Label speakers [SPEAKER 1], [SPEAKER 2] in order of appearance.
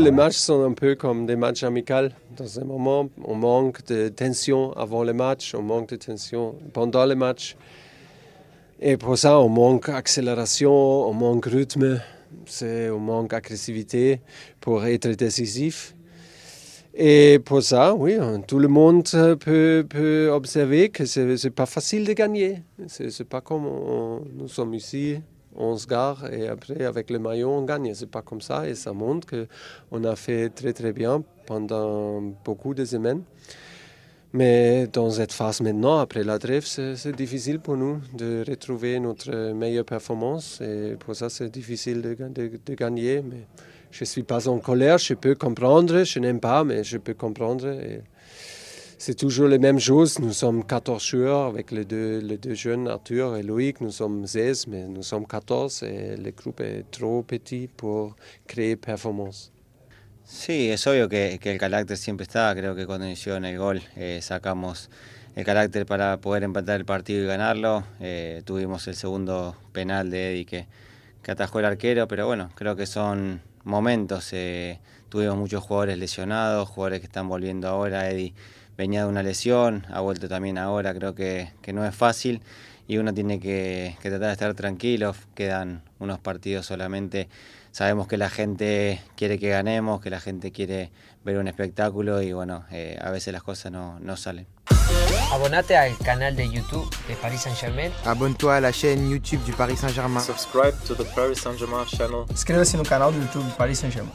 [SPEAKER 1] Les matchs sont un peu comme des matchs amicaux. Dans un moment, on manque de tension avant le match, on manque de tension pendant le match. Et pour ça, on manque d'accélération, on manque de rythme, on manque d'agressivité pour être décisif. Et pour ça, oui, hein, tout le monde peut, observer que ce n'est pas facile de gagner. Ce n'est pas comme nous sommes ici on se gare et après, avec le maillot, on gagne. C'est pas comme ça et ça montre qu'on a fait très très bien pendant beaucoup de semaines. Mais dans cette phase maintenant, après la trêve, c'est difficile pour nous de retrouver notre meilleure performance. Et pour ça, c'est difficile de, gagner. Mais je ne suis pas en colère, je peux comprendre. Je n'aime pas, mais je peux comprendre. c'est toujours la mêmes choses. Nous sommes 14 joueurs avec les deux, les deux jeunes, Arthur et Loïc. Nous sommes 16, mais nous sommes 14 et le groupe est trop petit pour créer performance.
[SPEAKER 2] Sí, es obvio que, que el carácter siempre está. Creo que cuando inició en el gol eh, sacamos el carácter para poder empatar el partido y ganarlo. Eh, tuvimos el segundo penal de Eddie que, que atajó el arquero, pero bueno, creo que son momentos. Eh, tuvimos muchos jugadores lesionados, jugadores que están volviendo ahora. Eddie venía de una lesión, ha vuelto también ahora, creo que, no es fácil. Y uno tiene que, tratar de estar tranquilo, quedan unos partidos solamente. Sabemos que la gente quiere que ganemos, que la gente quiere ver un espectáculo y bueno, eh, a veces las cosas no, no salen. à al canal de YouTube de Paris Saint-Germain. Abonne-toi à la chaîne YouTube du Paris Saint-Germain. Subscribe to the Paris Saint-Germain channel. au canal de YouTube du Paris Saint-Germain.